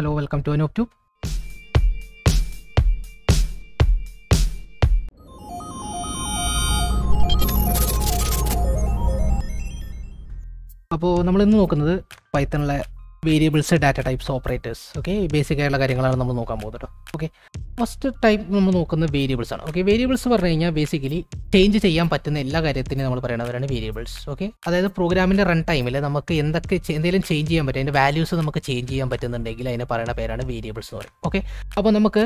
Hello welcome to Anoop AnokTube. അപ്പോൾ ഇന്ന് നോക്കുന്നത് പൈത്തണിലെ variables data types operators okay basic ആയിട്ടുള്ള കാര്യങ്ങളാണ് നമ്മൾ നോക്കാൻ പോകുന്നത് കേട്ടോ ഓക്കെ ഫസ്റ്റ് ടൈപ്പ് നമ്മൾ നോക്കുന്ന വേരിയബിൾസ് ആണ് ഓക്കെ വേരിയബിൾസ് പറഞ്ഞു കഴിഞ്ഞാൽ ബേസിക്കലി ചേഞ്ച് ചെയ്യാൻ പറ്റുന്ന എല്ലാ കാര്യത്തിനും നമ്മൾ പറയുന്നവരാണ് വേരിയബിൾസ് ഓക്കെ അതായത് പ്രോഗ്രാമിൻ്റെ റൺ ടൈമിൽ നമുക്ക് എന്തൊക്കെ എന്തെങ്കിലും ചേഞ്ച് ചെയ്യാൻ പറ്റും അതിൻ്റെ വാല്യൂസ് നമുക്ക് ചേഞ്ച് ചെയ്യാൻ പറ്റുന്നുണ്ടെങ്കിൽ അതിനെ പറയുന്ന പേരാണ് വേരിയബിൾസ് എന്ന് പറയും ഓക്കെ അപ്പോൾ നമുക്ക്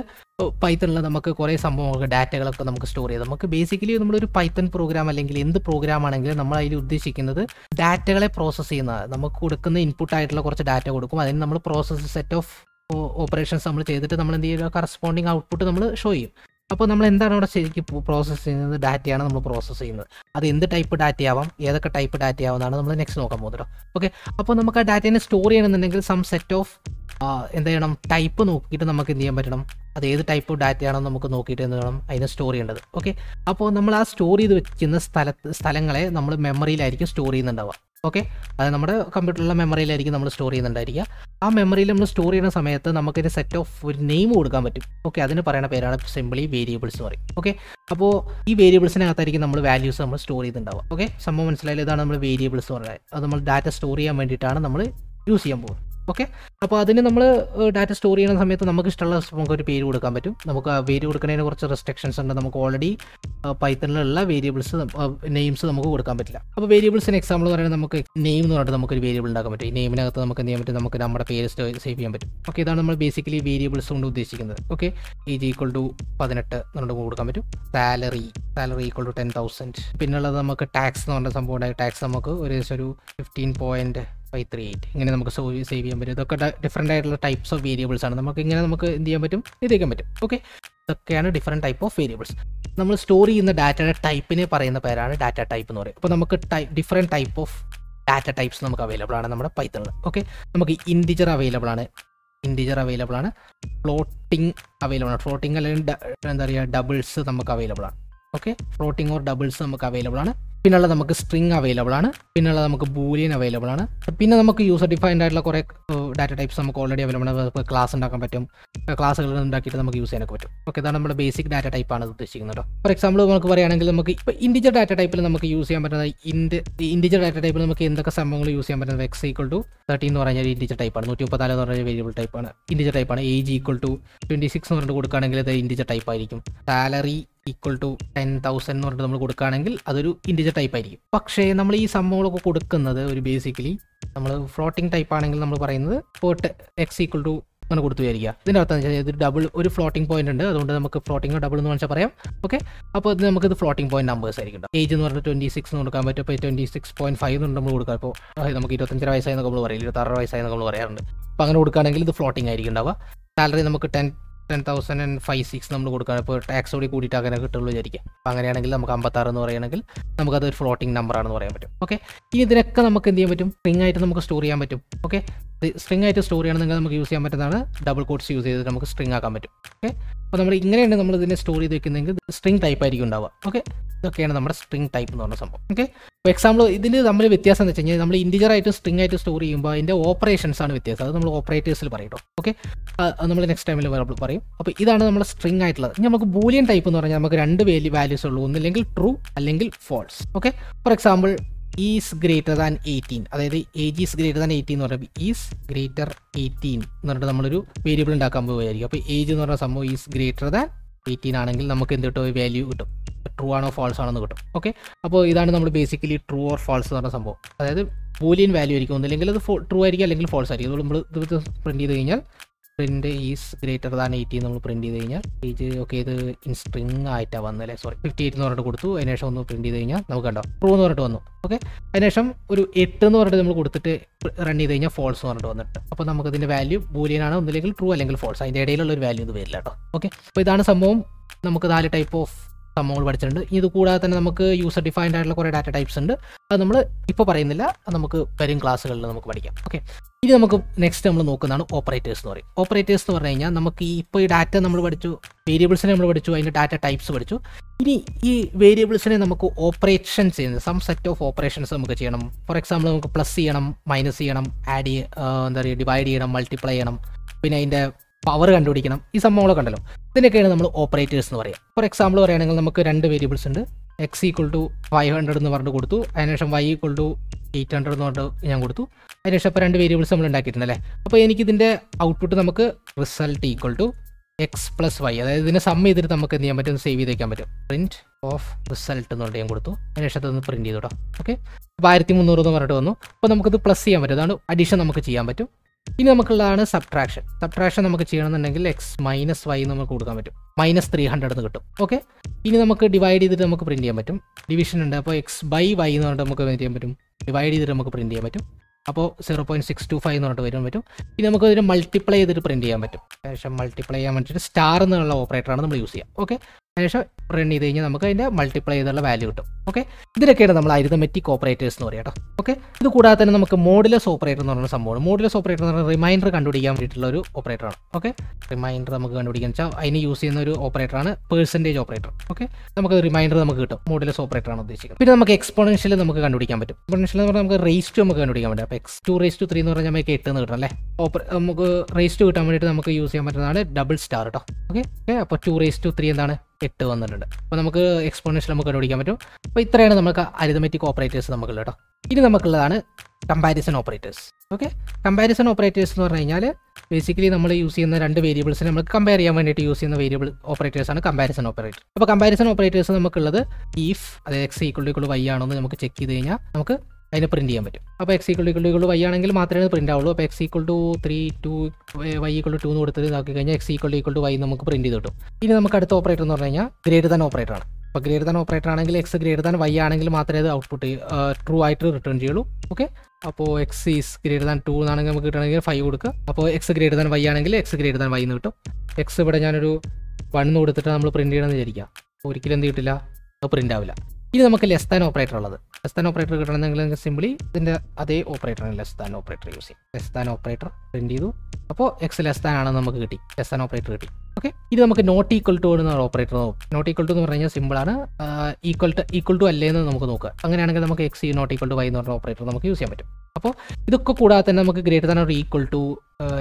പൈത്തണിൽ നമുക്ക് കുറേ സംഭവങ്ങളൊക്കെ ഡാറ്റകളൊക്കെ നമുക്ക് സ്റ്റോർ ചെയ്യാം നമുക്ക് ബേസിക്കലി നമ്മളൊരു പൈത്തൺ പ്രോഗ്രാം അല്ലെങ്കിൽ എന്ത് പ്രോഗ്രാം ആണെങ്കിലും നമ്മൾ അതിൽ ഉദ്ദേശിക്കുന്നത് ഡാറ്റകളെ പ്രോസസ്സ് ചെയ്യുന്നതാണ് നമുക്ക് കൊടുക്കുന്ന ഇൻപുട്ടായിട്ടുള്ള കുറച്ച് ഡാറ്റ കൊടുക്കും അതിന് നമ്മൾ പ്രോസസ്സ് സെറ്റ് ഓഫ് ഓപ്പറേഷൻസ് നമ്മൾ ചെയ്തിട്ട് നമ്മൾ എന്ത് ചെയ്യുക കറസ്പോണ്ടിങ് ഔട്ട്പുട്ട് നമ്മൾ ഷോ ചെയ്യും അപ്പോൾ നമ്മൾ എന്താണ് അവിടെ ശരിക്കും പ്രോസസ്സ് ചെയ്യുന്നത് ഡാറ്റയാണ് നമ്മൾ പ്രോസസ്സ് ചെയ്യുന്നത് അത് എന്ത് ടൈപ്പ് ഡാറ്റയാവാം ഏതൊക്കെ ടൈപ്പ് ആവുന്നതാണ് നമ്മൾ നെക്സ്റ്റ് നോക്കാൻ പോകുന്നത് ഓക്കെ അപ്പോൾ നമുക്ക് ആ ഡാറ്റേനെ സ്റ്റോർ ചെയ്യണമെന്നുണ്ടെങ്കിൽ സം സെറ്റ് ഓഫ് എന്ത് ചെയ്യണം ടൈപ്പ് നോക്കിയിട്ട് നമുക്ക് എന്ത് ചെയ്യാൻ പറ്റണം അത് ഏത് ടൈപ്പ് ഡാറ്റയാണെന്ന് നമുക്ക് നോക്കിയിട്ട് എന്ത് വേണം അതിനെ സ്റ്റോർ ചെയ്യേണ്ടത് ഓക്കെ അപ്പോൾ നമ്മൾ ആ സ്റ്റോർ ചെയ്ത് വെക്കുന്ന സ്ഥലത്ത് സ്ഥലങ്ങളെ നമ്മൾ മെമ്മറിയിലായിരിക്കും സ്റ്റോർ ചെയ്യുന്നുണ്ടാവുക ഓക്കെ അത് നമ്മുടെ കമ്പ്യൂട്ടറിലെ മെമ്മറിയിലായിരിക്കും നമ്മൾ സ്റ്റോർ ചെയ്യുന്നുണ്ടായിരിക്കുക ആ മെമ്മറിയിൽ നമ്മൾ സ്റ്റോർ ചെയ്യുന്ന സമയത്ത് നമുക്കൊരു സെറ്റ് ഓഫ് ഒരു നെയിം കൊടുക്കാൻ പറ്റും ഓക്കെ അതിന് പറയുന്ന പേരാണ് സിമ്പിളി വേരിയബിൾസ് എന്ന് പറയും ഓക്കെ അപ്പോൾ ഈ വേരിയബിൾസിനകത്തായിരിക്കും നമ്മൾ വാല്യൂസ് നമ്മൾ സ്റ്റോർ ചെയ്തിട്ടുണ്ടാവുക ഓക്കെ സംഭവം മനസ്സിലായാലും ഇതാണ് നമ്മൾ വേരിയബിൾസ് എന്ന് പറയുന്നത് അത് നമ്മൾ ഡാറ്റ സ്റ്റോർ ചെയ്യാൻ വേണ്ടിയിട്ടാണ് നമ്മൾ യൂസ് ചെയ്യാൻ പോകുന്നത് ഓക്കെ അപ്പോൾ അതിന് നമ്മൾ ഡാറ്റ സ്റ്റോർ ചെയ്യുന്ന സമയത്ത് നമുക്ക് ഇഷ്ടമുള്ള നമുക്ക് ഒരു പേര് കൊടുക്കാൻ പറ്റും നമുക്ക് ആ പേര് കൊടുക്കുന്നതിന് കുറച്ച് റെസ്ട്രിക്ഷൻസ് ഉണ്ട് നമുക്ക് ഓൾറെഡി പൈത്തണിലുള്ള വേരിയബിൾസ് നെയിംസ് നമുക്ക് കൊടുക്കാൻ പറ്റില്ല അപ്പോൾ വേരിയബിൾസിന് എക്സാമ്പിൾ പറയുന്നത് നമുക്ക് നെയിം എന്ന് പറഞ്ഞിട്ട് നമുക്കൊരു വേരിയബിൾ ഉണ്ടാക്കാൻ പറ്റും ഈ നെയിമിനകത്ത് നമുക്ക് എന്ത് ചെയ്യാൻ പറ്റും നമുക്ക് നമ്മുടെ പേര് സേവ് ചെയ്യാൻ പറ്റും ഓക്കെ ഇതാണ് നമ്മൾ ബേസിക്കലി വേരിയബിൾസ് കൊണ്ട് ഉദ്ദേശിക്കുന്നത് ഓക്കെ ഏജ് ഈക്വൾ ടു പതിനെട്ട് എന്നുകൊണ്ട് കൊടുക്കാൻ പറ്റും salary salary equal to ten thousand പിന്നെയുള്ളത് നമുക്ക് ടാക്സ് എന്ന് പറഞ്ഞ സംഭവം ടാക്സ് നമുക്ക് ഒരു ഒരു fifteen point five three eight ഇങ്ങനെ നമുക്ക് സേവ് ചെയ്യാൻ പറ്റും ഇതൊക്കെ ഡിഫറെൻ്റ് ആയിട്ടുള്ള ടൈപ്പ്സ് ഓഫ് വേരിയബിൾസ് ആണ് നമുക്ക് ഇങ്ങനെ നമുക്ക് എന്ത് ചെയ്യാൻ പറ്റും ചെയ്യാൻ പറ്റും ഓക്കെ ഇതൊക്കെയാണ് ഡിഫറെൻറ്റ് ടൈപ്പ് ഓഫ് വേരിയബിൾസ് നമ്മൾ സ്റ്റോർ ചെയ്യുന്ന ഡാറ്റയുടെ ടൈപ്പിനെ പറയുന്ന പേരാണ് ഡാറ്റ ടൈപ്പ് എന്ന് പറയുന്നത് അപ്പോൾ നമുക്ക് ടൈ different type of data types നമുക്ക് അവൈലബിൾ ആണ് നമ്മുടെ പൈത്തണിൽ ഓക്കെ നമുക്ക് ഇൻഡിജർ അവൈലബിൾ ആണ് ഇൻഡിജർ അവൈലബിൾ ആണ് ഫ്ലോട്ടിംഗ് അവൈലബിൾ ആണ് ഫ്ലോട്ടിംഗ് അല്ലെങ്കിൽ എന്താ പറയുക ഡബിൾസ് നമുക്ക് അവൈലബിൾ ആണ് ഓക്കെ ഫ്ലോട്ടിംഗ് ഓർ ഡബിൾസ് നമുക്ക് അവൈലബിൾ ആണ് പിന്നുള്ള നമുക്ക് സ്ട്രിങ് അവൈലബിൾ ആണ് പിന്നുള്ള നമുക്ക് ബൂലിയൻ അവൈലബിൾ ആണ് പിന്നെ നമുക്ക് യൂസർ ഡിഫൈൻഡ് ആയിട്ടുള്ള കുറേ ഡാറ്റ ടൈപ്സ് നമുക്ക് ഓൾറെഡി അവൈലബിൾ ആണ് നമുക്ക് ക്ലാസ് ഉണ്ടാക്കാൻ പറ്റും ക്ലാസ്സുകൾ ഉണ്ടാക്കിയിട്ട് നമുക്ക് യൂസ് ചെയ്യാനൊക്കെ പറ്റും ഓക്കെ ഇതാണ് നമ്മുടെ ബേസിക് ഡാറ്റ ടൈപ്പാണ് ഉദ്ദേശിക്കുന്നത് കേട്ടോ ഫോർ എക്സാമ്പിൾ നമുക്ക് പറയുകയാണെങ്കിൽ നമുക്ക് ഇപ്പോൾ ഇൻഡിജർ ഡാറ്റ ടൈപ്പിൽ നമുക്ക് യൂസ് ചെയ്യാൻ പറ്റുന്ന ഇൻഡ് ഇൻഡിജർ ഡാറ്റ ടൈപ്പിൽ നമുക്ക് എന്തൊക്കെ സംഭവങ്ങൾ യൂസ് ചെയ്യാൻ പറ്റുന്നത് എക്സ് ഈക്വൾ ടു തേർട്ടി എന്ന് പറഞ്ഞാൽ ഇൻഡിജർ ടൈപ്പാണ് നൂറ്റി മുപ്പത്തിനാല് എന്ന് പറഞ്ഞാൽ വേരിയബിൾ ടൈപ്പാണ് ഇൻഡിജർ ടൈപ്പാണ് age equal to twenty six എന്ന് പറഞ്ഞിട്ട് കൊടുക്കുകയാണെങ്കിൽ അത് ഇൻഡിജർ ടൈപ്പ് ആയിരിക്കും salary equal to ten thousand എന്ന് പറഞ്ഞിട്ട് നമ്മൾ കൊടുക്കുകയാണെങ്കിൽ അതൊരു ഇൻഡിജർ ടൈപ്പ് ആയിരിക്കും പക്ഷേ നമ്മൾ ഈ സംഭവങ്ങളൊക്കെ കൊടുക്കുന്നത് ഒരു ബേസിക്കലി നമ്മൾ ഫ്ലോട്ടിംഗ് ടൈപ്പ് ആണെങ്കിൽ നമ്മൾ പറയുന്നത് ഫോർട്ട് എക്സ് ഈക്വൾ ടു അങ്ങനെ കൊടുത്തു വിചാരിക്കുക ഇതിൻ്റെ അർത്ഥം വെച്ചാൽ ഇത് ഡബിൾ ഒരു ഫ്ലോട്ടിംഗ് പോയിന്റ് ഉണ്ട് അതുകൊണ്ട് നമുക്ക് ഫ്ലോട്ടിംഗ് ഡബിൾ എന്ന് വെച്ചാൽ പറയാം ഓക്കെ അപ്പോൾ ഇത് നമുക്ക് ഇത് ഫ്ലോട്ടിംഗ് പോയിന്റ് നമ്പേഴ്സ് ആയിരിക്കും ഏജ് എന്ന് പറഞ്ഞാൽ ട്വൻറ്റി സിക്സ് എന്ന് കൊടുക്കാൻ പറ്റും അപ്പോൾ ട്വൻറ്റി സിക്സ് പോയിന്റ് ഫൈവ് എന്ന് നമ്മൾ കൊടുക്കാം അപ്പോൾ നമുക്ക് ഇരുപത്തഞ്ചര വയസ്സായെന്ന് നമ്മൾ പറയില്ല ഇരുപത്താറ് വയസ്സായെന്ന് നമ്മൾ പറയാറുണ്ട് അപ്പോൾ അങ്ങനെ കൊടുക്കുകയാണെങ്കിൽ ഇത് ഫ്ലോട്ടിംഗ് ആയിരിക്കും ഉണ്ടാവുക സാലറി നമുക്ക് ten ten thousand and five six നമ്മൾ കൊടുക്കുകയാണ് ഇപ്പോൾ ടാക്സ് കൂടി കൂടിയിട്ട് അങ്ങനെ കിട്ടുള്ളൂ വിചാരിക്കാം അപ്പോൾ അങ്ങനെയാണെങ്കിൽ നമുക്ക് അമ്പത്താറ് എന്ന് പറയുകയാണെങ്കിൽ നമുക്കത് ഒരു ഫ്ലോട്ടിംഗ് നമ്പറാണെന്ന് പറയാൻ പറ്റും ഓക്കെ ഇനി ഇതിനൊക്കെ നമുക്ക് എന്ത് ചെയ്യാൻ പറ്റും സ്ട്രിങ് ആയിട്ട് നമുക്ക് സ്റ്റോർ ചെയ്യാൻ പറ്റും ഓക്കെ സ്ട്രിങ് ആയിട്ട് സ്റ്റോർ ചെയ്യണമെങ്കിൽ നമുക്ക് യൂസ് ചെയ്യാൻ പറ്റുന്നതാണ് ഡബിൾ കോഡ്സ് യൂസ് ചെയ്ത് നമുക്ക് സ്ട്രിങ് ആക്കാൻ പറ്റും ഓക്കെ അപ്പോൾ നമ്മൾ ഇങ്ങനെയാണ് നമ്മൾ ഇതിനെ സ്റ്റോർ ചെയ്ത് വെക്കുന്നതെങ്കിൽ സ്ട്രിങ് ടൈപ്പ് ആയിരിക്കും ഉണ്ടാവുക ഓക്കെ ഇതൊക്കെയാണ് നമ്മുടെ സ്ട്രിങ് ടൈപ്പ് എന്ന് പറഞ്ഞ സംഭവം ഓക്കെ ഇപ്പോൾ എക്സാമ്പിൾ ഇതിന് നമ്മൾ വ്യത്യാസം എന്ന് വെച്ച് കഴിഞ്ഞാൽ നമ്മൾ ഇൻഡിജർ ആയിട്ട് സ്ട്രിങ് ആയിട്ട് സ്റ്റോർ ചെയ്യുമ്പോൾ അതിൻ്റെ ഓപ്പറേഷൻസ് ആണ് വ്യത്യാസം അത് നമ്മൾ ഓപ്പറേറ്റേഴ്സിൽ പറയട്ടോ ഓക്കെ നമ്മൾ നെക്സ്റ്റ് ടൈമിൽ വരുമ്പോൾ പറയും അപ്പോൾ ഇതാണ് നമ്മുടെ സ്ട്രിങ് ആയിട്ടുള്ളത് ഇനി നമുക്ക് ബൂലിയൻ ടൈപ്പ് എന്ന് പറഞ്ഞാൽ നമുക്ക് രണ്ട് വാല്യൂസ് ഉള്ളൂ ഒന്നില്ലെങ്കിൽ ട്രൂ അല്ലെങ്കിൽ false okay for example is greater than eighteen അതായത് age is greater than eighteen എന്ന് പറയുമ്പോൾ ഈസ് ഗ്രേറ്റർ എയ്റ്റീൻ എന്ന് പറഞ്ഞിട്ട് നമ്മളൊരു വേരിയബിൾ ഉണ്ടാക്കാൻ പോവുകയായിരിക്കും അപ്പോൾ ഏജ് എന്ന് പറഞ്ഞ സംഭവം ഈസ് ഗ്രേറ്റർ ദാൻ എയ്റ്റീൻ ആണെങ്കിൽ നമുക്ക് എന്ത് കിട്ടും വാല്യൂ കിട്ടും ട്രൂ ആണോ ഫാൾസ് എന്ന് കിട്ടും ഓക്കെ അപ്പോൾ ഇതാണ് നമ്മൾ ബേസിക്കലി ട്രൂ ഓർ ഫാൾസ് എന്ന് പറഞ്ഞ സംഭവം അതായത് ബൂലിയൻ വാല്യൂ ആയിരിക്കും ഒന്നില്ലെങ്കിൽ അത് ട്രൂ ആയിരിക്കും അല്ലെങ്കിൽ ഫോൾസ് ആയിരിക്കും നമ്മൾ ഇത് പ്രിൻറ്റ് ചെയ്ത് കഴിഞ്ഞാൽ print is greater than eighty നമ്മൾ പ്രിന്റ് ചെയ്ത് കഴിഞ്ഞാൽ പേജ് ഓക്കെ ഇത് ഇൻ സ്ട്രിങ് ആയിട്ടാണ് വന്നത് അല്ലേ സോറി ഫിഫ്റ്റി എയ്റ്റ് എന്ന് പറഞ്ഞിട്ട് കൊടുത്തു അതിനുശേഷം ഒന്ന് പ്രിന്റ് ചെയ്ത് കഴിഞ്ഞാൽ നമുക്ക് കണ്ടോ ട്രൂ എന്ന് പറഞ്ഞിട്ട് വന്നു ഓക്കെ അതിനുശേഷം ഒരു എട്ട് എന്ന് പറഞ്ഞിട്ട് നമ്മൾ കൊടുത്തിട്ട് റൺ ചെയ്ത് കഴിഞ്ഞാൽ ഫോൾസ് എന്ന് പറഞ്ഞിട്ട് വന്നിട്ട് അപ്പോൾ നമുക്കതിൻ്റെ വാല്യൂ ആണ് ഒന്നില്ലെങ്കിൽ ട്രൂ അല്ലെങ്കിൽ ഫോൾസ് അതിൻ്റെ ഇടയിലുള്ള ഒരു വാല്യൂ ഇത് വരില്ല കേട്ടോ ഓക്കെ അപ്പോൾ ഇതാണ് സംഭവം നമുക്ക് നാല് ടൈപ്പ് ഓഫ് സംഭവങ്ങൾ പഠിച്ചിട്ടുണ്ട് ഇത് കൂടാതെ തന്നെ നമുക്ക് യൂസർ ഡിഫൈൻഡ് ആയിട്ടുള്ള കുറേ ഡാറ്റ ടൈപ്സ് ഉണ്ട് അത് നമ്മൾ ഇപ്പോൾ പറയുന്നില്ല നമുക്ക് വരും ക്ലാസ്സുകളിൽ നമുക്ക് പഠിക്കാം ഓക്കെ ഇനി നമുക്ക് നെക്സ്റ്റ് നമ്മൾ നോക്കുന്നതാണ് ഓപ്പറേറ്റേഴ്സ് എന്ന് പറയും ഓപ്പറേറ്റേഴ്സ് എന്ന് പറഞ്ഞു കഴിഞ്ഞാൽ നമുക്ക് ഈ ഇപ്പോൾ ഈ ഡാറ്റ നമ്മൾ പഠിച്ചു വേരിയബിൾസിനെ നമ്മൾ പഠിച്ചു അതിൻ്റെ ഡാറ്റ ടൈപ്സ് പഠിച്ചു ഇനി ഈ വേരിയബിൾസിനെ നമുക്ക് ഓപ്പറേഷൻസ് ചെയ്യുന്നത് സം സെറ്റ് ഓഫ് ഓപ്പറേഷൻസ് നമുക്ക് ചെയ്യണം ഫോർ എക്സാമ്പിൾ നമുക്ക് പ്ലസ് ചെയ്യണം മൈനസ് ചെയ്യണം ആഡ് എന്താ പറയുക ഡിവൈഡ് ചെയ്യണം മൾട്ടിപ്ലൈ ചെയ്യണം പിന്നെ അതിൻ്റെ പവർ കണ്ടുപിടിക്കണം ഈ സംഭവങ്ങളൊക്കെ ഉണ്ടല്ലോ ഇതിനൊക്കെയാണ് നമ്മൾ ഓപ്പറേറ്റേഴ്സ് എന്ന് പറയുക ഫോർ എക്സാമ്പിൾ പറയുകയാണെങ്കിൽ നമുക്ക് രണ്ട് വേരിയബിൾസ് ഉണ്ട് x equal to five hundred എന്ന് പറഞ്ഞിട്ട് കൊടുത്തു അതിനുശേഷം y equal to eight hundred എന്ന് പറഞ്ഞിട്ട് ഞാൻ കൊടുത്തു അതിനുശേഷം അപ്പോൾ രണ്ട് വേരിയബിൾസ് നമ്മൾ ഉണ്ടാക്കിയിട്ടുണ്ടല്ലേ അപ്പോൾ എനിക്കിതിൻ്റെ ഔട്ട്പുട്ട് നമുക്ക് result equal to x plus y അതായത് ഇതിനെ സമ്മ് ചെയ്തിട്ട് നമുക്ക് എന്ത് ചെയ്യാൻ പറ്റും സേവ് ചെയ്ത് വയ്ക്കാൻ പറ്റും പ്രിൻറ്റ് ഓഫ് റിസൾട്ട് എന്നുള്ളത് ഞാൻ കൊടുത്തു അതിനുശേഷം അതൊന്ന് പ്രിൻറ്റ് ചെയ്തോട്ടോ ഓക്കെ അപ്പോൾ ആയിരത്തി മുന്നൂറ് എന്ന് പറഞ്ഞിട്ട് വന്നു അപ്പോൾ നമുക്കിത് പ്ലസ് ചെയ്യാൻ പറ്റും അതാണ് അഡീഷൻ നമുക്ക് ചെയ്യാൻ പറ്റും ഇനി നമുക്കുള്ളതാണ് സബ്ട്രാക്ഷൻ സബ്ട്രാക്ഷൻ നമുക്ക് ചെയ്യണമെന്നുണ്ടെങ്കിൽ എക്സ് മൈനസ് വൈ നമുക്ക് കൊടുക്കാൻ പറ്റും മൈനസ് ത്രീ ഹൺഡ്രഡ് എന്ന് കിട്ടും ഓക്കെ ഇനി നമുക്ക് ഡിവൈഡ് ചെയ്തിട്ട് നമുക്ക് പ്രിന്റ് ചെയ്യാൻ പറ്റും ഡിവിഷൻ ഉണ്ട് അപ്പോൾ എക്സ് ബൈ വൈ എന്ന് പറഞ്ഞിട്ട് നമുക്ക് എന്ത് ചെയ്യാൻ പറ്റും ഡിവൈഡ് ചെയ്തിട്ട് നമുക്ക് പ്രിന്റ് ചെയ്യാൻ പറ്റും അപ്പോൾ zero point six two five എന്ന് പറഞ്ഞിട്ട് വരാൻ പറ്റും ഇനി നമുക്ക് ഇതിന് മൾട്ടിപ്ലൈ ചെയ്തിട്ട് പ്രിന്റ് ചെയ്യാൻ പറ്റും ശേഷം മൾട്ടിപ്ലൈ ചെയ്യാൻ വേണ്ടിയിട്ട് സ്റ്റാർ എന്നുള്ള ഓപ്പറേറ്ററാണ് നമ്മൾ യൂസ് ചെയ്യുക ഓക്കെ ശേഷം റൺ ചെയ്ത് കഴിഞ്ഞാൽ നമുക്ക് അതിൻ്റെ മൾട്ടിപ്ലൈ ചെയ്തുള്ള വാല്യൂ കിട്ടും ഓക്കെ ഇതിലൊക്കെയാണ് നമ്മൾ അരിതമെറ്റിക് ഓപ്പറേറ്റേഴ്സ് എന്ന് പറയാം കേട്ടോ ഓക്കെ ഇത് കൂടാതെ തന്നെ നമുക്ക് മോഡിലസ് ഓപ്പറേറ്റർ എന്ന് പറയുന്ന സംഭവമാണ് മോഡിലസ് ഓപ്പറേറ്റർ എന്ന് പറഞ്ഞാൽ റിമൈൻഡർ കണ്ടുപിടിക്കാൻ വേണ്ടിയിട്ടുള്ള ഒരു ഓപ്പറേറ്ററാണ് ഓക്കെ റിമൈൻഡർ നമുക്ക് കണ്ടുപിടിക്കാൻ വെച്ചാൽ അതിന് യൂസ് ചെയ്യുന്ന ഒരു ഓപ്പറേറ്ററാണ് പേഴ്സൻറ്റേജ് ഓപ്പറേറ്റർ ഓക്കെ നമുക്ക് റിമൈൻഡർ നമുക്ക് കിട്ടും ഓപ്പറേറ്റർ ഓപ്പറേറ്ററാണ് ഉദ്ദേശിക്കുന്നത് പിന്നെ നമുക്ക് എക്സ്പോണൻഷ്യൽ നമുക്ക് കണ്ടുപിടിക്കാൻ പറ്റും എക്സ്പോണൻഷ്യൽ എന്ന് പറഞ്ഞാൽ നമുക്ക് റേസ് ടു നമുക്ക് കണ്ടുപിടിക്കാൻ പറ്റും അപ്പോൾ x two raise to three എന്ന് പറഞ്ഞാൽ നമുക്ക് എട്ട് എന്ന് കിട്ടും അല്ലേ നമുക്ക് റേസ് ടു കിട്ടാൻ വേണ്ടിയിട്ട് നമുക്ക് യൂസ് ചെയ്യാൻ പറ്റുന്നതാണ് ഡബിൾ സ്റ്റാർ കേട്ടോ ഓക്കെ ഓക്കെ അപ്പോൾ ടു റേസ് ടു ത്രീ എന്താണ് എട്ട് വന്നിട്ടുണ്ട് അപ്പോൾ നമുക്ക് എക്സ്പോണൻഷ്യൽ നമുക്ക് കണ്ടുപിടിക്കാൻ പറ്റും അപ്പോൾ ഇത്രയാണ് നമുക്ക് അരിതമെറ്റിക് ഓപ്പറേറ്റേഴ്സ് നമുക്കുള്ള കേട്ടോ ഇനി നമുക്കുള്ളതാണ് comparison operators okay comparison operators എന്ന് പറഞ്ഞു കഴിഞ്ഞാൽ ബേസിക്കലി നമ്മൾ യൂസ് ചെയ്യുന്ന രണ്ട് വേരിയബിൾസിനെ നമ്മൾ കമ്പയർ ചെയ്യാൻ വേണ്ടിയിട്ട് യൂസ് ചെയ്യുന്ന വേരിയബിൾ ഓപ്പറേറ്റേഴ്സ് ആണ് കമ്പാരിസൺ ഓപ്പറേറ്റർ അപ്പോൾ കമ്പാരിസൺ ഓപ്പറേറ്റേഴ്സ് നമുക്കുള്ളത് ഈഫ് അതായത് എക്സ് ഈക്വൾ ടു വൈ ആണോ എന്ന് നമുക്ക് ചെക്ക് ചെയ്ത് കഴിഞ്ഞാൽ നമുക്ക് അതിനെ പ്രിന്റ് ചെയ്യാൻ പറ്റും അപ്പോൾ x equal equal equal y ആണെങ്കിൽ മാത്രമേ പ്രിൻ്റ് ആവുള്ളൂ അപ്പോൾ x equal to three two y equal to എന്ന് കൊടുത്തിട്ട് ഇതാക്കി കഴിഞ്ഞാൽ x equal equal to y നമുക്ക് പ്രിന്റ് ചെയ്ത് കിട്ടും ഇനി നമുക്ക് അടുത്ത ഓപ്പറേറ്റർ എന്ന് പറഞ്ഞു കഴിഞ്ഞാൽ ഗ്രേറ്റർ ദാൻ ഓപ്പറേറ്റർ ആണ് അപ്പോൾ ഗ്രേറ്റർ ദാൻ ഓപ്പറേറ്റർ ആണെങ്കിൽ എക്സ് ഗ്രേറ്റർ ദാൻ വൈ ആണെങ്കിൽ മാത്രമേ അത് ഔട്ട്പുട്ട് ട്രൂ ആയിട്ട് റിട്ടേൺ ചെയ്യുള്ളൂ ഓക്കെ അപ്പോൾ x is greater than two എന്നാണെങ്കിൽ നമുക്ക് കിട്ടണമെങ്കിൽ ഫൈവ് കൊടുക്കുക അപ്പോൾ എക്സ് ഗ്രേറ്റർ ദാൻ വൈ ആണെങ്കിൽ എക്സ് ഗ്രേറ്റർ ദാൻ വൈ എന്ന് കിട്ടും എക്സ് ഇവിടെ ഞാനൊരു വൺ എന്ന് കൊടുത്തിട്ട് നമ്മൾ പ്രിന്റ് ചെയ്യണമെന്ന് വിചാരിക്കുക ഒരിക്കലും എന്ത് കിട്ടില്ല അത് പ്രിൻ്റ് ആവില്ല ഇനി നമുക്ക് ലെസ് താൻ ഓപ്പറേറ്റർ ഉള്ളത് ലെസ് താൻ ഓപ്പറേറ്റർ കിട്ടണമെന്നെങ്കിൽ സിംപ്ലി ഇതിൻ്റെ അതേ ഓപ്പറേറ്ററിന് ലെസ് താൻ ഓപ്പറേറ്റർ യൂസ് ചെയ്യും ലെസ് താൻ ഓപ്പറേറ്റർ പ്രിൻറ്റ് ചെയ്തു അപ്പോൾ എക്സ് ലെസ് താൻ ആണെന്ന് നമുക്ക് കിട്ടി ലെസ് താൻ ഓപ്പറേറ്റർ കിട്ടി ഓക്കെ ഇത് നമുക്ക് നോട്ട് ഈക്വൽ ടു എന്ന ഓപ്പറേറ്റർ നോക്കും നോട്ട് ഈക്വൽ ടു എന്ന് പറഞ്ഞു കഴിഞ്ഞാൽ സിമ്പിളാണ് ഈക്വൽ ടു ഈക്വൽ ടു അല്ലേ എന്ന് നമുക്ക് നോക്കുക അങ്ങനെയാണെങ്കിൽ നമുക്ക് x not equal to y എന്ന് പറഞ്ഞ ഓപ്പറേറ്റർ നമുക്ക് യൂസ് ചെയ്യാൻ പറ്റും അപ്പോൾ ഇതൊക്കെ കൂടാതെ തന്നെ നമുക്ക് greater than or equal to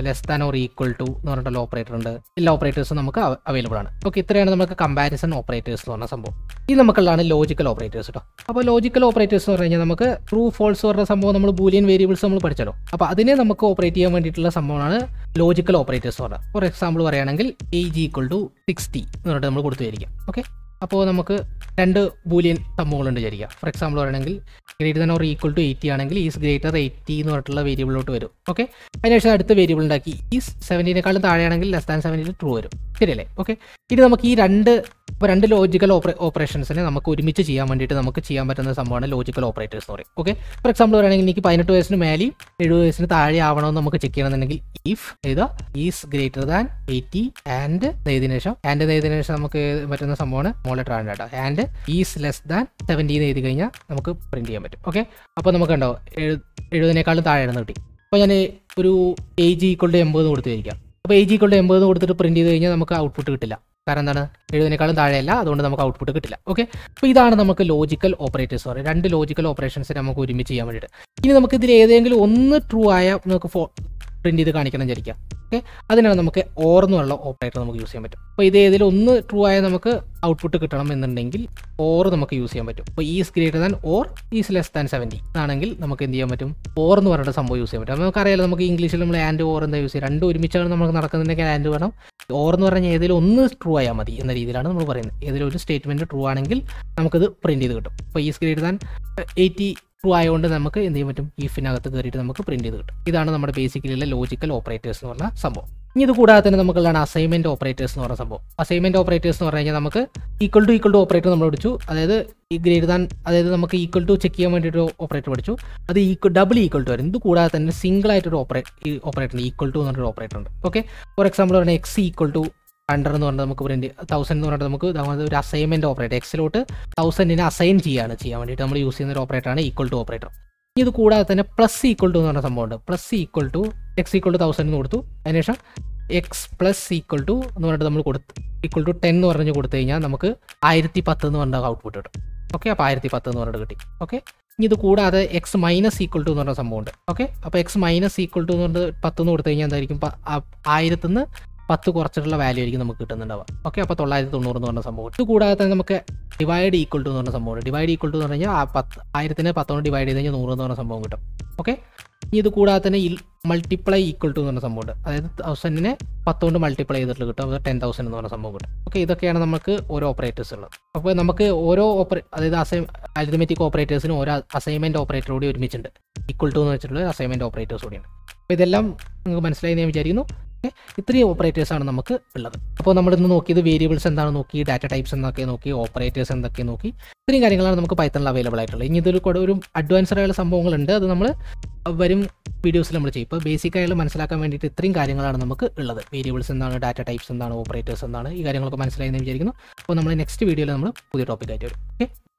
less than or equal to എന്ന് പറഞ്ഞിട്ടുള്ള ഓപ്പറേറ്റർ ഉണ്ട് എല്ലാ ഓപ്പറേറ്റേഴ്സും നമുക്ക് അവൈലബിൾ ആണ് ഓക്കെ ഇത്രയാണ് നമുക്ക് കമ്പാരിസൺ ഓപ്പറേറ്റേഴ്സ് എന്ന് പറഞ്ഞ സംഭവം ഇത് നമുക്കുള്ളതാണ് ലോജിക്കൽ ഓപ്പറേറ്റേഴ്സ് കേട്ടോ അപ്പോൾ ലോജിക്കൽ ഓപ്പറേറ്റേഴ്സ് എന്ന് പറഞ്ഞു നമുക്ക് ട്രൂ ഫോൾസ് പറഞ്ഞ സംഭവം നമ്മൾ ബൂലിയൻ വേരിയബിൾസ് നമ്മൾ പഠിച്ചല്ലോ അപ്പോൾ അതിനെ നമുക്ക് ഓപ്പറേറ്റ് ചെയ്യാൻ വേണ്ടിയിട്ടുള്ള സംഭവമാണ് ലോജിക്കൽ ഓപ്പറേറ്റേഴ്സ് എന്ന് പറഞ്ഞാൽ ഫോർ എക്സാമ്പിൾ പറയുകയാണെങ്കിൽ എയ്ജ് ഈക്വൾ ടു സിക്സ്റ്റി എന്ന് പറഞ്ഞിട്ട് നമ്മൾ കൊടുത്തു വരിക ഓക്കെ അപ്പോൾ നമുക്ക് രണ്ട് ബൂലിയൻ സംഭവങ്ങളുണ്ട് വിചാരിക്കുക ഫോർ എക്സാമ്പിൾ പറയുകയാണെങ്കിൽ greater than or equal to eighty ആണെങ്കിൽ ഈസ് ഗ്രേറ്റർ എയ്റ്റി എന്ന് പറഞ്ഞിട്ടുള്ള വേരിയബിളിലോട്ട് വരും ഓക്കെ അതിനുശേഷം അടുത്ത വേരിയബിൾ ഉണ്ടാക്കി ഈസ് സെവൻറ്റീനേക്കാളും താഴെയാണെങ്കിൽ ലെസ് ദാൻ സെവൻറ്റീൻ ട്രൂ വരും ശരിയല്ലേ ഓക്കെ ഇനി നമുക്ക് ഈ രണ്ട് ഇപ്പോൾ രണ്ട് ലോജിക്കൽ ഓപ്പറേ ഓപ്പറേഷൻസിനെ നമുക്ക് ഒരുമിച്ച് ചെയ്യാൻ വേണ്ടിയിട്ട് നമുക്ക് ചെയ്യാൻ പറ്റുന്ന സംഭവമാണ് ലോജിക്കൽ ഓപ്പറേറ്റേഴ്സ് എന്ന് പറയും ഓക്കെ ഫോർ എക്സാമ്പിൾ പറയുകയാണെങ്കിൽ എനിക്ക് പതിനെട്ട് വയസ്സിന് മേലെയും എഴുപത് വയസ്സിന് താഴെ ആവണമെന്ന് നമുക്ക് ചെക്ക് ചെയ്യണമെന്നുണ്ടെങ്കിൽ ഇഫ് എഴുതുക is greater than eighty and എഴുതിയതിനു ശേഷം ആൻഡ് എഴുതിയതിനു ശേഷം നമുക്ക് പറ്റുന്ന സംഭവമാണ് മോളിറ്റർ ട്രാൻഡ് കേട്ടോ and is less than seventy എന്ന് എഴുതി കഴിഞ്ഞാൽ നമുക്ക് പ്രിന്റ് ചെയ്യാൻ പറ്റും ഓക്കെ അപ്പോൾ നമുക്ക് ഉണ്ടാവും എഴുപതിനേക്കാളും താഴെയാണ് കിട്ടി അപ്പോൾ ഞാൻ ഒരു ഏജ് ഈക്വൾ ടു എൺപത് കൊടുത്തിരിക്കാം അപ്പോൾ ഏജ് ഈക്വൾ ടു എൺപത് കൊടുത്തിട്ട് പ്രിന്റ് ചെയ്ത് കഴിഞ്ഞാൽ നമുക്ക് ഔട്ട്പുട്ട് കിട്ടില്ല കാരണം എന്താണ് എഴുതിനേക്കാളും താഴെയല്ല അതുകൊണ്ട് നമുക്ക് ഔട്ട്പുട്ട് കിട്ടില്ല ഓക്കെ അപ്പോൾ ഇതാണ് നമുക്ക് ലോജിക്കൽ ഓപ്പറേറ്റേഴ്സ് സോറി രണ്ട് ലോജിക്കൽ ഓപ്പറേഷൻസ് നമുക്ക് ഒരുമിച്ച് ചെയ്യാൻ വേണ്ടിയിട്ട് ഇനി നമുക്ക് ഇതിൽ ഏതെങ്കിലും ഒന്ന് ട്രൂ ആയ നമുക്ക് പ്രിൻറ്റ് ചെയ്ത് കാണിക്കണം വിചാരിക്കുക ഓക്കെ അതിനാണ് നമുക്ക് ഓർ എന്നുള്ള ഓപ്പറേറ്റർ നമുക്ക് യൂസ് ചെയ്യാൻ പറ്റും അപ്പോൾ ഇത് ഏതെങ്കിലും ഒന്ന് ട്രൂ ആയാൽ നമുക്ക് ഔട്ട്പുട്ട് കിട്ടണം എന്നുണ്ടെങ്കിൽ ഓർ നമുക്ക് യൂസ് ചെയ്യാൻ പറ്റും അപ്പോൾ is greater than or is less than seventy ആണെങ്കിൽ നമുക്ക് എന്ത് ചെയ്യാൻ പറ്റും ഓർ എന്ന് പറയുന്ന സംഭവം യൂസ് ചെയ്യാൻ പറ്റും നമുക്കറിയാലോ നമുക്ക് ഇംഗ്ലീഷിൽ നമ്മൾ ആൻഡ് ഓർ എന്താ യൂസ് ചെയ്യുക രണ്ട് ഒരുമിച്ചാണ് നമുക്ക് നടക്കുന്നുണ്ടെങ്കിൽ ആൻഡ് വേണം ഓർ എന്ന് പറഞ്ഞാൽ ഏതെങ്കിലും ഒന്ന് ട്രൂ ആയാൽ മതി എന്ന രീതിയിലാണ് നമ്മൾ പറയുന്നത് ഏതെങ്കിലും ഒരു സ്റ്റേറ്റ്മെൻറ്റ് ട്രൂ ആണെങ്കിൽ നമുക്കത് പ്രിൻറ്റ് ചെയ്ത് കിട്ടും അപ്പോൾ is greater than eighty true ആയതുകൊണ്ട് നമുക്ക് എന്ത് ചെയ്യാൻ പറ്റും ഇഫിനകത്ത് കയറിയിട്ട് നമുക്ക് പ്രിന്റ് ചെയ്ത് കിട്ടും ഇതാണ് നമ്മുടെ ബേസിക്കലിയുള്ള ലോജിക്കൽ ഓപ്പറേറ്റേഴ്സ് എന്ന് പറഞ്ഞ സംഭവം ഇനി ഇത് കൂടാതെ തന്നെ നമുക്കുള്ളതാണ് അസൈൻമെന്റ് ഓപ്പറേറ്റേഴ്സ് എന്ന് പറഞ്ഞ സംഭവം അസൈൻമെന്റ് ഓപ്പറേറ്റേഴ്സ് എന്ന് പറഞ്ഞു കഴിഞ്ഞാൽ നമുക്ക് equal to equal to operator നമ്മൾ പഠിച്ചു അതായത് ഈ ഗ്രേഡ് താൻ അതായത് നമുക്ക് ഈക്വൽ ടു ചെക്ക് ചെയ്യാൻ വേണ്ടിയിട്ട് ഓപ്പറേറ്റർ പഠിച്ചു അത് ഈക്വൽ ഡബിൾ ഈക്വൽ ടു വരും ഇത് കൂടാതെ തന്നെ സിംഗിൾ ആയിട്ടൊരു ഓപ്പറേറ്റ് ഓപ്പറേറ്റർ ഉണ്ട് ഈക്വൽ ടു എന്നൊരു ഓപ്പറേറ്റർ ഉണ്ട് ഓക്കെ ഫോർ എക്സാമ്പിൾ പറഞ്ഞാൽ എക്സ് ഈക്വൽ ടു ഹൺഡ്രഡ് എന്ന് പറഞ്ഞാൽ നമുക്ക് പ്രിന്റ് തൗസൻഡ് എന്ന് പറഞ്ഞാൽ നമുക്ക് ഒരു അസൈൻമെൻറ്റ് ഓപ്പറേറ്റർ എക്സിലോട്ട് തൗസൻഡിനെ അസൈൻ ചെയ്യാണ് ചെയ്യാൻ വേണ്ടിയിട്ട് നമ്മൾ യൂസ് ചെയ്യുന്ന ഒരു ഓപ്പറേറ്ററാണ് ഈക്വൽ ടു ഓപ്പറേറ്റർ ഇത് കൂടാതെ തന്നെ പ്ലസ് ഈക്വൽ ടു എന്ന് പറഞ്ഞ സംഭവമുണ്ട് plus equal to x equal to thousand എന്ന് കൊടുത്തു അതിനുശേഷം എക്സ് പ്ലസ് ഈക്വൽ ടു എന്ന് പറഞ്ഞിട്ട് നമ്മൾ കൊടുത്ത് ഈക്വൽ ടു ടെൻ എന്ന് പറഞ്ഞ് കൊടുത്തു കഴിഞ്ഞാൽ നമുക്ക് ആയിരത്തി പത്ത് എന്ന് പറഞ്ഞ ഔട്ട്പുട്ട് കിട്ടും ഓക്കെ അപ്പോൾ ആയിരത്തി പത്ത് എന്ന് പറഞ്ഞിട്ട് കിട്ടി ഓക്കെ ഇനി ഇത് കൂടാതെ എക്സ് മൈനസ് ഈക്വൽ ടു എന്ന് പറഞ്ഞ സംഭവമുണ്ട് ഓക്കെ അപ്പോൾ എക്സ് മൈനസ് ഈക്വൽ ടു എന്ന് പറഞ്ഞിട്ട് പത്ത് എന്ന് കൊടുത്തു കഴിഞ്ഞാൽ എന്തായിരിക്കും ആയിരത്തിന്ന് പത്ത് കുറച്ചിട്ടുള്ള വാല്യൂ ആയിരിക്കും നമുക്ക് കിട്ടുന്നുണ്ടാവുക ഓക്കെ അപ്പോൾ തൊള്ളായിരത്തി തൊണ്ണൂറ് എന്ന് പറഞ്ഞ സംഭവം ഇത് കൂടാതെ തന്നെ നമുക്ക് ഡിവൈഡ് ഈക്വൽ ടു എന്ന് പറഞ്ഞ സംഭവം ഡിവൈഡ് ഈക്വൽ ടു എന്ന് പറഞ്ഞാൽ ആ പത്ത് ആയിരത്തിന് പത്തോണ്ട് ഡിവൈഡ് ചെയ്ത് കഴിഞ്ഞാൽ നൂറ് എന്ന് പറഞ്ഞ സംഭവം കിട്ടും ഓക്കെ ഇനി ഇത് കൂടാതെ തന്നെ മൾട്ടിപ്ലൈ ഈക്വൽ ടു എന്ന് പറഞ്ഞ ഉണ്ട് അതായത് തൗസൻഡിനെ പത്തുകൊണ്ട് മൾട്ടിപ്ലൈ ചെയ്തിട്ട് കിട്ടും അത് ടെൻ തൗസൻഡ് എന്ന് പറഞ്ഞ സംഭവം കിട്ടും ഓക്കെ ഇതൊക്കെയാണ് നമുക്ക് ഓരോ ഓപ്പറേറ്റേഴ്സ് ഉള്ളത് അപ്പോൾ നമുക്ക് ഓരോ ഓപ്പറേ അതായത് അസൈ അരിതമെറ്റിക് ഓപ്പറേറ്റേഴ്സിനും ഓരോ അസൈൻമെൻറ്റ് ഓപ്പറേറ്റർ കൂടി ഒരുമിച്ചുണ്ട് ഈക്വൽ ടു എന്ന് വെച്ചിട്ടുള്ള അസൈൻമെൻറ്റ് ഓപ്പറേറ്റേഴ്സ് കൂടിയാണ് അപ്പോൾ ഇതെല്ലാം നിങ്ങൾക്ക് മനസ്സിലായി ഞാൻ വിചാരിക്കുന്നു ഇത്രയും ഓപ്പറേറ്റേഴ്സാണ് നമുക്ക് ഉള്ളത് അപ്പോൾ നമ്മൾ ഇന്ന് നോക്കിയത് വേരിയബിൾസ് എന്താണ് നോക്കി ഡാറ്റ ടൈപ്സ് എന്നൊക്കെ നോക്കി ഓപ്പറേറ്റേഴ്സ് എന്തൊക്കെ നോക്കി ഇത്രയും കാര്യങ്ങളാണ് നമുക്ക് പൈത്തണിൽ അവൈലബിൾ ആയിട്ടുള്ളത് ഇനി ഇതിൽ കൂടെ ഒരു അഡ്വാൻസ്ഡ് ആയുള്ള സംഭവങ്ങളുണ്ട് അത് നമ്മൾ വരും വീഡിയോസിൽ നമ്മൾ ചെയ്യും ഇപ്പോൾ ബേസിക് ആയുള്ള മനസ്സിലാക്കാൻ വേണ്ടിയിട്ട് ഇത്രയും കാര്യങ്ങളാണ് നമുക്ക് ഉള്ളത് വേരിയബിൾസ് എന്താണ് ഡാറ്റ ടൈപ്സ് എന്താണ് ഓപ്പറേറ്റേഴ്സ് എന്താണ് ഈ കാര്യങ്ങളൊക്കെ എന്ന് വിചാരിക്കുന്നു അപ്പോൾ നമ്മൾ നെക്സ്റ്റ് വീഡിയോയിൽ നമ്മൾ പുതിയ ടോപ്പിക്കായിട്ട് വരും ഓക്കെ